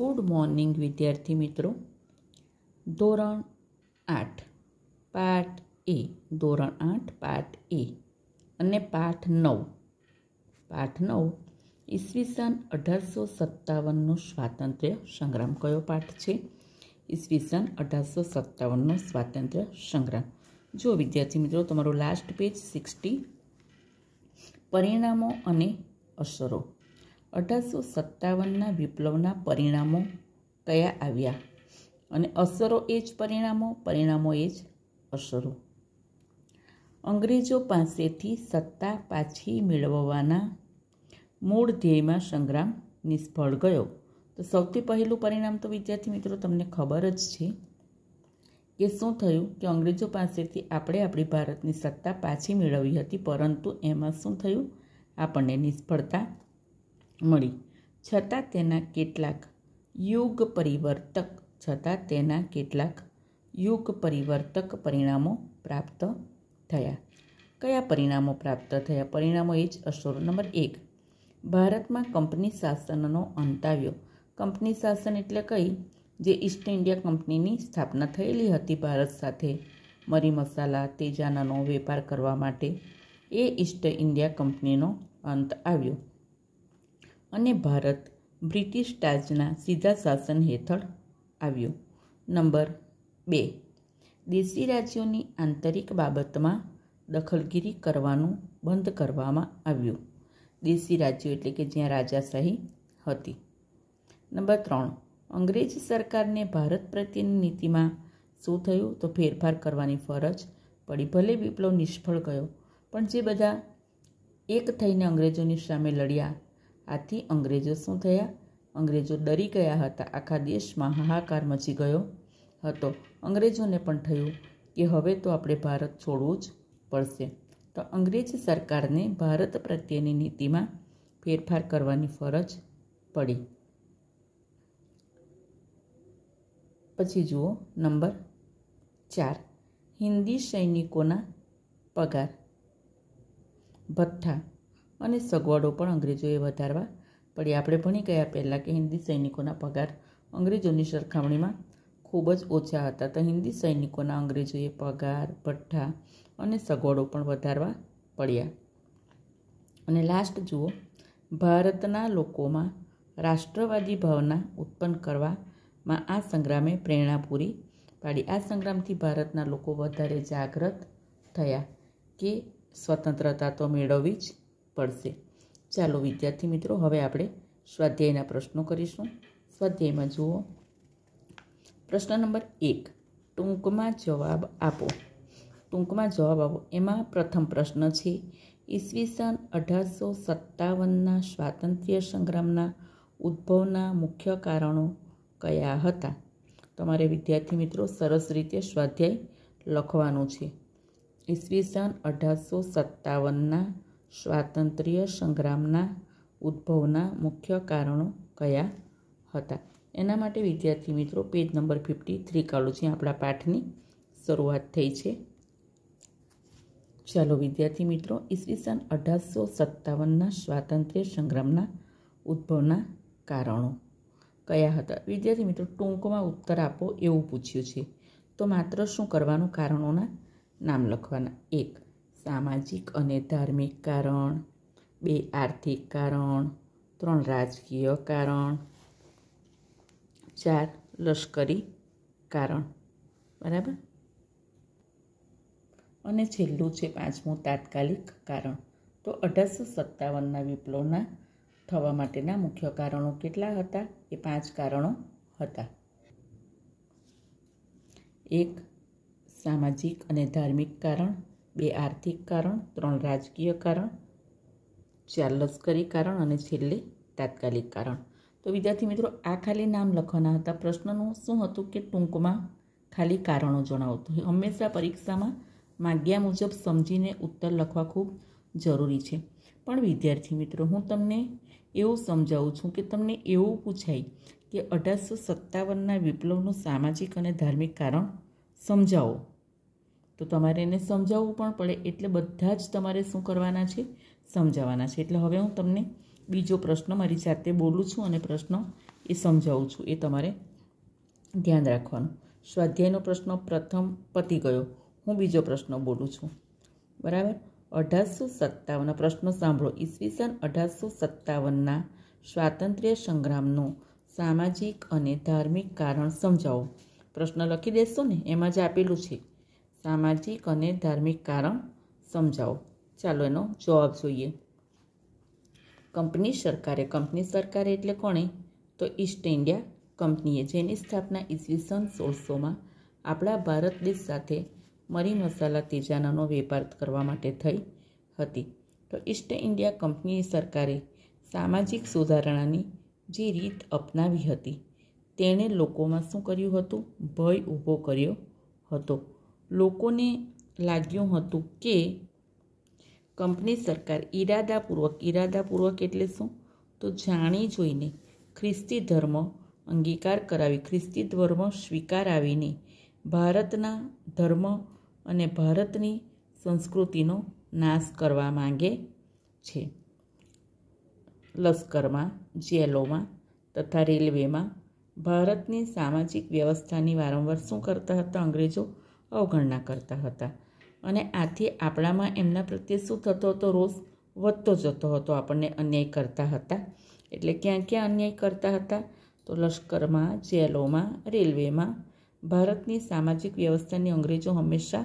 good morning વિદ્યાર્થી મિત્રો ધોરણ આઠ પાઠ એ ધોરણ આઠ પાઠ એ અને પાઠ નવ પાઠ નવ ઈસવીસન અઢારસો સત્તાવનનો સ્વાતંત્ર્ય સંગ્રામ કયો પાઠ છે ઈસવીસન અઢારસો સત્તાવનનો સ્વાતંત્ર્ય સંગ્રામ જો વિદ્યાર્થી મિત્રો તમારો લાસ્ટ પેજ સિક્સટી પરિણામો અને અસરો અઢારસો સત્તાવનના વિપ્લવના પરિણામો કયા આવ્યા અને અસરો એ જ પરિણામો પરિણામો એ જ અસરો અંગ્રેજો પાસેથી સત્તા પાછી મેળવવાના મૂળ ધ્યેયમાં સંગ્રામ નિષ્ફળ ગયો તો સૌથી પહેલું પરિણામ તો વિદ્યાર્થી મિત્રો તમને ખબર જ છે કે શું થયું કે અંગ્રેજો પાસેથી આપણે આપણી ભારતની સત્તા પાછી મેળવી હતી પરંતુ એમાં શું થયું આપણને નિષ્ફળતા મળી છતાં તેના કેટલાક યુગ પરિવર્તક છતાં તેના કેટલાક યુગ પરિવર્તક પરિણામો પ્રાપ્ત થયા કયા પરિણામો પ્રાપ્ત થયા પરિણામો એ જ અસરો નંબર એક ભારતમાં કંપની શાસનનો અંત આવ્યો કંપની શાસન એટલે કઈ જે ઈસ્ટ ઇન્ડિયા કંપનીની સ્થાપના થયેલી હતી ભારત સાથે મરી મસાલા તેજાનાનો વેપાર કરવા માટે એ ઈસ્ટ ઇન્ડિયા કંપનીનો અંત આવ્યો અને ભારત બ્રિટિશ તાજના સીધા શાસન હેઠળ આવ્યું નંબર બે દેશી રાજ્યોની આંતરિક બાબતમાં દખલગીરી કરવાનું બંધ કરવામાં આવ્યું દેશી રાજ્યો એટલે કે જ્યાં રાજાશાહી હતી નંબર ત્રણ અંગ્રેજી સરકારને ભારત પ્રત્યેની નીતિમાં શું થયું તો ફેરફાર કરવાની ફરજ પડી ભલે વિપ્લવ નિષ્ફળ ગયો પણ જે બધા એક થઈને અંગ્રેજોની સામે લડ્યા આથી અંગ્રેજો શું થયા અંગ્રેજો ડરી ગયા હતા આખા દેશમાં હાહાકાર મચી ગયો હતો અંગ્રેજોને પણ થયું કે હવે તો આપણે ભારત છોડવું જ પડશે તો અંગ્રેજ સરકારને ભારત પ્રત્યેની નીતિમાં ફેરફાર કરવાની ફરજ પડી પછી જુઓ નંબર ચાર હિન્દી સૈનિકોના પગાર ભથ્થા અને સગવડો પણ અંગ્રેજોએ વધારવા પડી આપણે ભણી ગયા પહેલાં કે હિન્દી સૈનિકોના પગાર અંગ્રેજોની સરખામણીમાં ખૂબ જ ઓછા હતા તો હિન્દી સૈનિકોના અંગ્રેજોએ પગાર ભઠ્ઠા અને સગવડો પણ વધારવા પડ્યા અને લાસ્ટ જુઓ ભારતના લોકોમાં રાષ્ટ્રવાદી ભાવના ઉત્પન્ન કરવામાં આ સંગ્રામે પ્રેરણા પૂરી પાડી આ સંગ્રામથી ભારતના લોકો વધારે જાગૃત થયા કે સ્વતંત્રતા તો મેળવવી જ પડશે ચાલો વિદ્યાર્થી મિત્રો હવે આપણે સ્વાધ્યાયના પ્રશ્નો કરીશું સ્વાધ્યાયમાં જુઓ પ્રશ્ન નંબર એક ટૂંકમાં જવાબ આપો ટૂંકમાં જવાબ આપો એમાં પ્રથમ પ્રશ્ન છે ઈસવીસન અઢારસો સત્તાવનના સ્વાતંત્ર્ય સંગ્રામના ઉદ્ભવના મુખ્ય કારણો કયા હતા તમારે વિદ્યાર્થી મિત્રો સરસ રીતે સ્વાધ્યાય લખવાનું છે ઈસવીસન અઢારસો સત્તાવનના સ્વાતંત્ર્ય સંગ્રામના ઉદ્ભવના મુખ્ય કારણો કયા હતા એના માટે વિદ્યાર્થી મિત્રો પેજ નંબર ફિફ્ટી થ્રી કાળોજી આપણા પાઠની શરૂઆત થઈ છે ચાલો વિદ્યાર્થી મિત્રો ઈસવીસન અઢારસો સત્તાવનના સ્વાતંત્ર્ય સંગ્રામના ઉદ્ભવના કારણો કયા હતા વિદ્યાર્થી મિત્રો ટૂંકમાં ઉત્તર આપો એવું પૂછ્યું છે તો માત્ર શું કરવાનું કારણોના નામ લખવાના એક સામાજિક અને ધાર્મિક કારણ બે આર્થિક કારણ ત્રણ રાજકીય કારણ ચાર લશ્કરી કારણ બરાબર અને છેલ્લું છે પાંચમું તાત્કાલિક કારણ તો અઢારસો સત્તાવનના વિપ્લવના થવા માટેના મુખ્ય કારણો કેટલા હતા એ પાંચ કારણો હતા એક સામાજિક અને ધાર્મિક કારણ બે આર્થિક કારણ ત્રણ રાજકીય કારણ ચાર લશ્કરી કારણ અને છેલ્લે તાત્કાલિક કારણ તો વિદ્યાર્થી મિત્રો આ ખાલી નામ લખવાના હતા પ્રશ્નનું શું હતું કે ટૂંકમાં ખાલી કારણો જણાવો હંમેશા પરીક્ષામાં માગ્યા મુજબ સમજીને ઉત્તર લખવા ખૂબ જરૂરી છે પણ વિદ્યાર્થી મિત્રો હું તમને એવું સમજાવું છું કે તમને એવું પૂછાય કે અઢારસો સત્તાવનના વિપ્લવનું સામાજિક અને ધાર્મિક કારણ સમજાવો તો તમારે એને સમજાવવું પણ પડે એટલે બધા જ તમારે શું કરવાના છે સમજાવવાના છે એટલે હવે હું તમને બીજો પ્રશ્ન મારી જાતે બોલું છું અને પ્રશ્ન એ સમજાવું છું એ તમારે ધ્યાન રાખવાનું સ્વાધ્યાયનો પ્રશ્ન પ્રથમ પતી ગયો હું બીજો પ્રશ્ન બોલું છું બરાબર અઢારસો સત્તાવન પ્રશ્ન સાંભળો ઈસવીસન અઢારસો સત્તાવનના સ્વાતંત્ર્ય સંગ્રામનું સામાજિક અને ધાર્મિક કારણ સમજાવો પ્રશ્ન લખી દેશો ને એમાં જ આપેલું છે સામાજિક અને ધાર્મિક કારણ સમજાવો ચાલો એનો જવાબ જોઈએ કંપની સરકારે કંપની સરકારે એટલે કોણે તો ઈસ્ટ ઇન્ડિયા કંપનીએ જેની સ્થાપના ઈસવીસન સોળસોમાં આપણા ભારત દેશ સાથે મરી મસાલા તેજાનાનો વેપાર કરવા માટે થઈ હતી તો ઈસ્ટ ઇન્ડિયા કંપનીએ સરકારે સામાજિક સુધારણાની જે રીત અપનાવી હતી તેણે લોકોમાં શું કર્યું હતું ભય ઊભો કર્યો હતો લોકોને લાગ્યું હતું કે કંપની સરકાર ઈરાદાપૂર્વક ઈરાદાપૂર્વક એટલે શું તો જાણી જોઈને ખ્રિસ્તી ધર્મ અંગીકાર કરાવી ખ્રિસ્તી ધર્મ સ્વીકારાવીને ભારતના ધર્મ અને ભારતની સંસ્કૃતિનો નાશ કરવા માંગે છે લશ્કરમાં જેલોમાં તથા રેલવેમાં ભારતની સામાજિક વ્યવસ્થાની વારંવાર શું કરતા હતા અંગ્રેજો અવગણના કરતા હતા અને આથી આપણામાં એમના પ્રત્યે શું થતો હતો રોષ વધતો જતો હતો આપણને અન્યાય કરતા હતા એટલે ક્યાં ક્યાં અન્યાય કરતા હતા તો લશ્કરમાં જેલોમાં રેલવેમાં ભારતની સામાજિક વ્યવસ્થાની અંગ્રેજો હંમેશા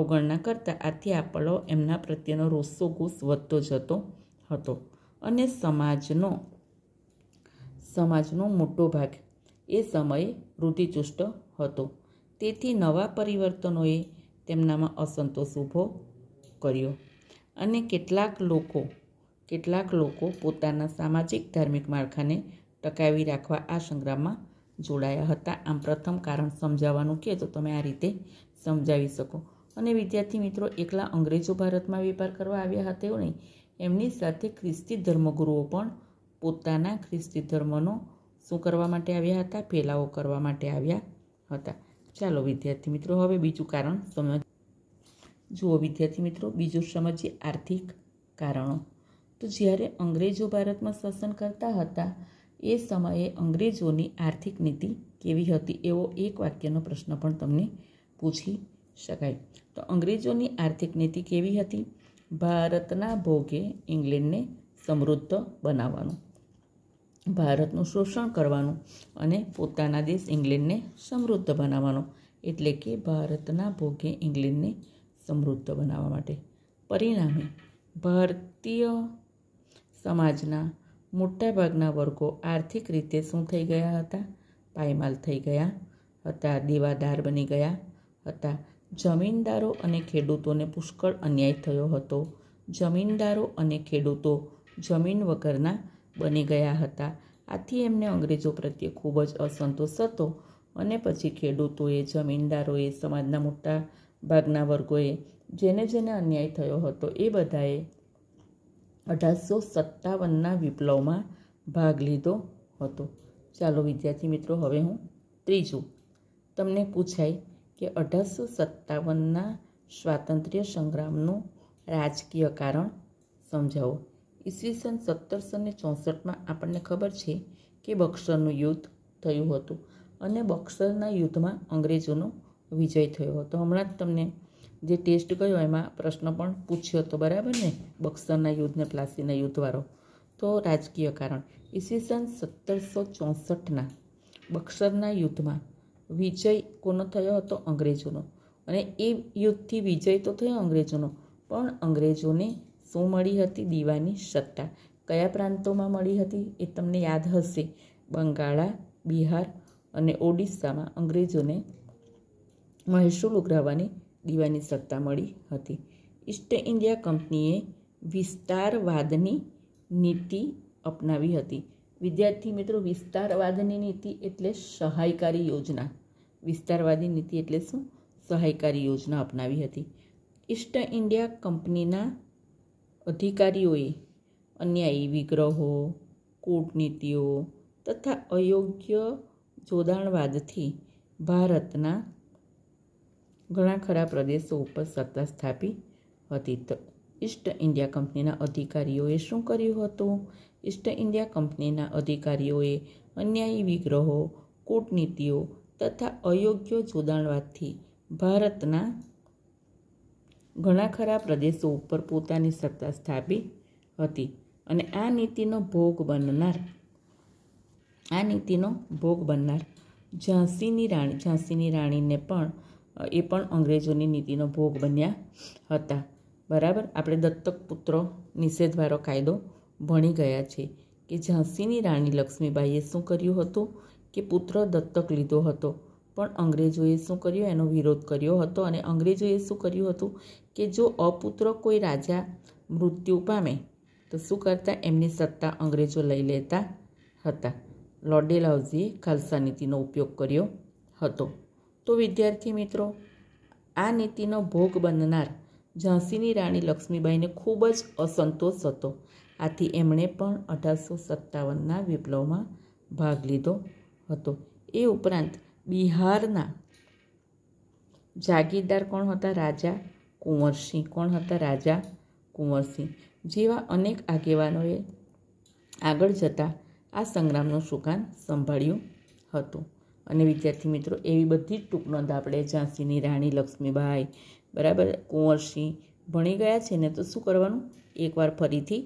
અવગણના કરતા આથી આપણો એમના પ્રત્યેનો રોષો ગુસ્સ વધતો જતો હતો અને સમાજનો સમાજનો મોટો ભાગ એ સમયે રૂઢિચુસ્ત હતો તેથી નવા પરિવર્તનોએ તેમનામાં અસંતોષ ઊભો કર્યો અને કેટલાક લોકો કેટલાક લોકો પોતાના સામાજિક ધાર્મિક માળખાને ટકાવી રાખવા આ સંગ્રામમાં જોડાયા હતા આમ પ્રથમ કારણ સમજાવવાનું કે તો તમે આ રીતે સમજાવી શકો અને વિદ્યાર્થી મિત્રો એકલા અંગ્રેજો ભારતમાં વેપાર કરવા આવ્યા હતા એવું નહીં એમની સાથે ખ્રિસ્તી ધર્મગુરુઓ પણ પોતાના ખ્રિસ્તી ધર્મનો શું કરવા માટે આવ્યા હતા ફેલાવો કરવા માટે આવ્યા હતા ચાલો વિદ્યાર્થી મિત્રો હવે બીજું કારણ સમજ જુઓ વિદ્યાર્થી મિત્રો બીજું સમજીએ આર્થિક કારણો તો જ્યારે અંગ્રેજો ભારતમાં શાસન કરતા હતા એ સમયે અંગ્રેજોની આર્થિક નીતિ કેવી હતી એવો એક વાક્યનો પ્રશ્ન પણ તમને પૂછી શકાય તો અંગ્રેજોની આર્થિક નીતિ કેવી હતી ભારતના ભોગે ઇંગ્લેન્ડને સમૃદ્ધ બનાવવાનું ભારતનું શોષણ કરવાનું અને પોતાના દેશ ઇંગ્લેન્ડને સમૃદ્ધ બનાવવાનો એટલે કે ભારતના ભોગે ઇંગ્લેન્ડને સમૃદ્ધ બનાવવા માટે પરિણામે ભારતીય સમાજના મોટાભાગના વર્ગો આર્થિક રીતે શું થઈ ગયા હતા પાયમાલ થઈ ગયા હતા દેવાદાર બની ગયા હતા જમીનદારો અને ખેડૂતોને પુષ્કળ અન્યાય થયો હતો જમીનદારો અને ખેડૂતો જમીન વગરના બની ગયા હતા આથી એમને અંગ્રેજો પ્રત્યે ખૂબ જ અસંતોષ હતો અને પછી ખેડૂતોએ જમીનદારોએ સમાજના મોટા ભાગના વર્ગોએ જેને જેને અન્યાય થયો હતો એ બધાએ અઢારસો સત્તાવનના વિપ્લવમાં ભાગ લીધો હતો ચાલો વિદ્યાર્થી મિત્રો હવે હું ત્રીજું તમને પૂછાય કે અઢારસો સત્તાવનના સ્વાતંત્ર્ય સંગ્રામનું રાજકીય કારણ સમજાવો ઈસવીસન ને ચોસઠમાં આપણને ખબર છે કે બક્સરનું યુદ્ધ થયું હતું અને બક્સરના યુદ્ધમાં અંગ્રેજોનો વિજય થયો હતો હમણાં જ તમને જે ટેસ્ટ ગયો એમાં પ્રશ્ન પણ પૂછ્યો હતો બરાબર ને બક્સરના યુદ્ધને પ્લાસીના યુદ્ધવાળો તો રાજકીય કારણ ઈસવીસન સત્તરસો ચોસઠના બક્સરના યુદ્ધમાં વિજય કોનો થયો હતો અંગ્રેજોનો અને એ યુદ્ધથી વિજય તો થયો અંગ્રેજોનો પણ અંગ્રેજોને શું મળી હતી દીવાની સત્તા કયા પ્રાંતોમાં મળી હતી એ તમને યાદ હશે બંગાળા બિહાર અને ઓડિશામાં અંગ્રેજોને મહેસૂલ ઉઘરાવવાની દીવાની સત્તા મળી હતી ઈસ્ટ ઇન્ડિયા કંપનીએ વિસ્તારવાદની નીતિ અપનાવી હતી વિદ્યાર્થી મિત્રો વિસ્તારવાદની નીતિ એટલે સહાયકારી યોજના વિસ્તારવાદી નીતિ એટલે શું સહાયકારી યોજના અપનાવી હતી ઈસ્ટ ઇન્ડિયા કંપનીના અધિકારીઓએ અન્યાયી વિગ્રહો કૂટનીતિઓ તથા અયોગ્ય જોડાણવાદથી ભારતના ઘણા ખરા પ્રદેશો ઉપર સત્તા સ્થાપી હતી તો ઈસ્ટ ઇન્ડિયા કંપનીના અધિકારીઓએ શું કર્યું હતું ઈસ્ટ ઇન્ડિયા કંપનીના અધિકારીઓએ અન્યાયી વિગ્રહો કૂટનીતિઓ તથા અયોગ્ય જોડાણવાદથી ભારતના ઘણા ખરા પ્રદેશો ઉપર પોતાની સત્તા સ્થાપી હતી અને આ નીતિનો ભોગ બનનાર આ નીતિનો ભોગ બનનાર ઝાંસીની રાણી ઝાંસીની રાણીને પણ એ પણ અંગ્રેજોની નીતિનો ભોગ બન્યા હતા બરાબર આપણે દત્તક પુત્રો નિષેધવાળો કાયદો ભણી ગયા છે કે ઝાંસીની રાણી લક્ષ્મીબાઈએ શું કર્યું હતું કે પુત્ર દત્તક લીધો હતો પણ અંગ્રેજોએ શું કર્યું એનો વિરોધ કર્યો હતો અને અંગ્રેજોએ શું કર્યું હતું કે જો અપુત્ર કોઈ રાજા મૃત્યુ પામે તો શું કરતા એમની સત્તા અંગ્રેજો લઈ લેતા હતા લોર્ડ ડેલહાઉઝીએ ખાલસા નીતિનો ઉપયોગ કર્યો હતો તો વિદ્યાર્થી મિત્રો આ નીતિનો ભોગ બનનાર ઝાંસીની રાણી લક્ષ્મીબાઈને ખૂબ જ અસંતોષ હતો આથી એમણે પણ અઢારસો સત્તાવનના વિપ્લવમાં ભાગ લીધો હતો એ ઉપરાંત બિહારના જાગીરદાર કોણ હતા રાજા કુંવરસિંહ કોણ હતા રાજા કુંવરસિંહ જેવા અનેક આગેવાનોએ આગળ જતાં આ સંગ્રામનું સુકાન સંભાળ્યું હતું અને વિદ્યાર્થી મિત્રો એવી બધી જ ટૂંકનોંધ આપણે ઝાંસીની રાણી લક્ષ્મીબાઈ બરાબર કુંવરસિંહ ભણી ગયા છે ને તો શું કરવાનું એકવાર ફરીથી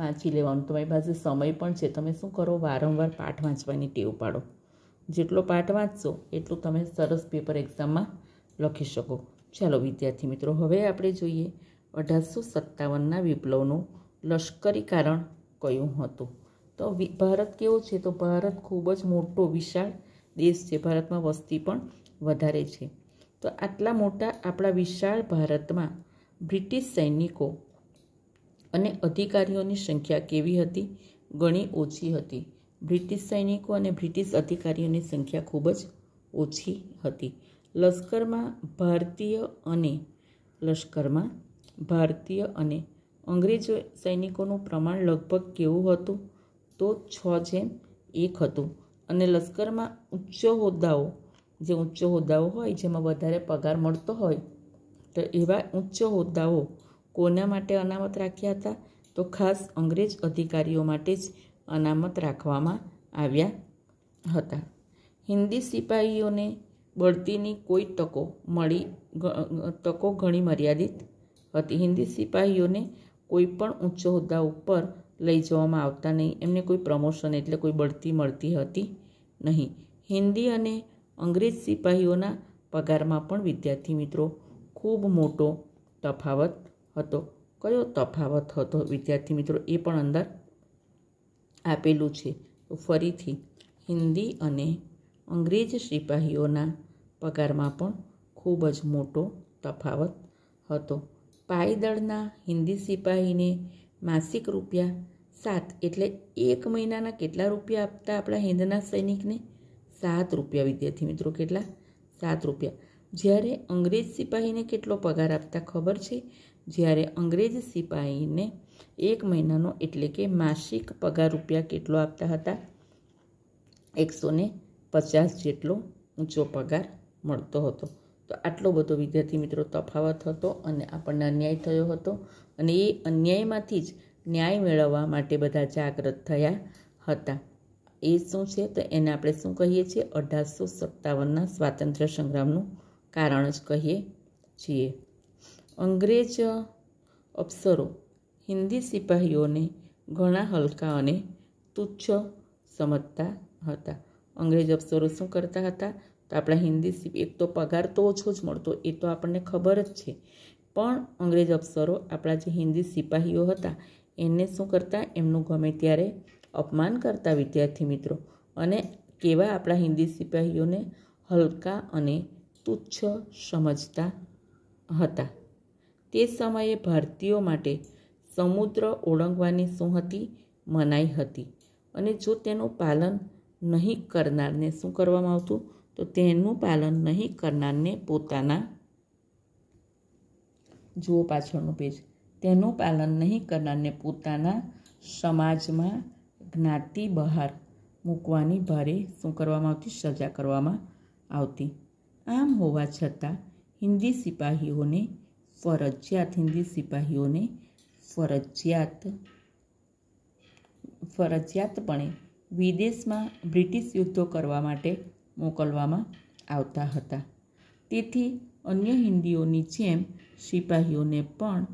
વાંચી લેવાનું તમારી પાસે સમય પણ છે તમે શું કરો વારંવાર પાઠ વાંચવાની ટેવ પાડો જેટલો પાઠ વાંચશો એટલું તમે સરસ પેપર એક્ઝામમાં લખી શકો ચાલો વિદ્યાર્થી મિત્રો હવે આપણે જોઈએ અઢારસો સત્તાવનના વિપ્લવનું લશ્કરી કારણ કયું હતું તો ભારત કેવો છે તો ભારત ખૂબ જ મોટો વિશાળ દેશ છે ભારતમાં વસ્તી પણ વધારે છે તો આટલા મોટા આપણા વિશાળ ભારતમાં બ્રિટિશ સૈનિકો અને અધિકારીઓની સંખ્યા કેવી હતી ઘણી ઓછી હતી બ્રિટિશ સૈનિકો અને બ્રિટિશ અધિકારીઓની સંખ્યા ખૂબ જ ઓછી હતી લશ્કરમાં ભારતીય અને લશ્કરમાં ભારતીય અને અંગ્રેજ સૈનિકોનું પ્રમાણ લગભગ કેવું હતું તો છ જેમ એક હતું અને લશ્કરમાં ઉચ્ચ હોદ્દાઓ જે ઊંચો હોદ્દાઓ હોય જેમાં વધારે પગાર મળતો હોય તો એવા ઉચ્ચ હોદ્દાઓ કોના માટે અનામત રાખ્યા હતા તો ખાસ અંગ્રેજ અધિકારીઓ માટે જ અનામત રાખવામાં આવ્યા હતા હિન્દી સિપાહીઓને બઢતીની કોઈ તકો મળી તકો ઘણી મર્યાદિત હતી હિન્દી સિપાહીઓને કોઈ પણ ઊંચો હોદ્દા ઉપર લઈ જવામાં આવતા નહીં એમને કોઈ પ્રમોશન એટલે કોઈ બઢતી મળતી હતી નહીં હિન્દી અને અંગ્રેજ સિપાહીઓના પગારમાં પણ વિદ્યાર્થી મિત્રો ખૂબ મોટો તફાવત હતો કયો તફાવત હતો વિદ્યાર્થી મિત્રો એ પણ અંદર આપેલું છે તો ફરીથી હિન્દી અને અંગ્રેજ સિપાહીઓના પગારમાં પણ ખૂબ જ મોટો તફાવત હતો પાયદળના હિન્દી સિપાહીને માસિક રૂપિયા સાત એટલે એક મહિનાના કેટલા રૂપિયા આપતા આપણા હિન્દના સૈનિકને સાત રૂપિયા વિદ્યાર્થી મિત્રો કેટલા સાત રૂપિયા જ્યારે અંગ્રેજ સિપાહીને કેટલો પગાર આપતા ખબર છે જ્યારે અંગ્રેજ સિપાહીને એક મહિનાનો એટલે કે માસિક પગાર રૂપિયા કેટલો આપતા હતા એકસો પચાસ જેટલો ઊંચો પગાર મળતો હતો તો આટલો બધો વિદ્યાર્થી મિત્રો તફાવત હતો અને આપણને અન્યાય થયો હતો અને એ અન્યાયમાંથી જ ન્યાય મેળવવા માટે બધા જાગૃત થયા હતા એ શું છે તો એને આપણે શું કહીએ છીએ અઢારસો સત્તાવનના સ્વાતંત્ર્ય સંગ્રામનું કારણ જ કહીએ છીએ અંગ્રેજ અપ્સરો હિન્દી સિપાહીઓને ઘણા હલકા અને તુચ્છ સમજતા હતા અંગ્રેજ અફસરો શું કરતા હતા તો આપણા હિન્દી એક તો પગાર તો ઓછો જ મળતો એ તો આપણને ખબર જ છે પણ અંગ્રેજ અફસરો આપણા જે હિન્દી સિપાહીઓ હતા એને શું કરતા એમનું ગમે ત્યારે અપમાન કરતા વિદ્યાર્થી મિત્રો અને કેવા આપણા હિન્દી સિપાહીઓને હલકા અને તુચ્છ સમજતા હતા તે સમયે ભારતીયો માટે સમુદ્ર ઓળંગવાની શું હતી મનાઈ હતી અને જો તેનું પાલન નહીં કરનારને શું કરવામાં આવતું તો તેનું પાલન નહીં કરનારને પોતાના જુઓ પાછળનું પેજ તેનું પાલન નહીં કરનારને પોતાના સમાજમાં જ્ઞાતિ બહાર મૂકવાની ભારે શું કરવામાં આવતી સજા કરવામાં આવતી આમ હોવા છતાં હિન્દી સિપાહીઓને ફરજિયાત હિન્દી સિપાહીઓને ફરજિયાત ફરજિયાતપણે વિદેશમાં બ્રિટિશ યુદ્ધો કરવા માટે મોકલવામાં આવતા હતા તેથી અન્ય હિન્દીઓની જેમ સિપાહીઓને પણ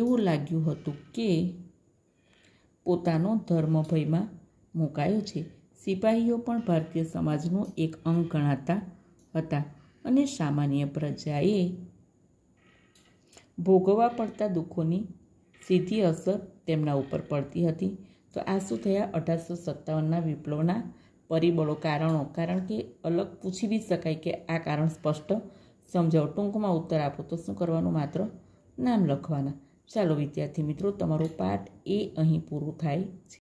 એવું લાગ્યું હતું કે પોતાનો ધર્મ ભયમાં મુકાયો છે સિપાહીઓ પણ ભારતીય સમાજનો એક અંગ ગણાતા હતા અને સામાન્ય પ્રજાએ ભોગવવા પડતા દુઃખોની સીધી અસર તેમના ઉપર પડતી હતી તો આ શું થયા અઢારસો સત્તાવનના વિપ્લવના પરિબળો કારણો કારણ કે અલગ પૂછી બી શકાય કે આ કારણ સ્પષ્ટ સમજાવો ટૂંકમાં ઉત્તર આપો તો શું કરવાનું માત્ર નામ લખવાના ચાલો વિદ્યાર્થી મિત્રો તમારો પાઠ એ અહીં પૂરું થાય છે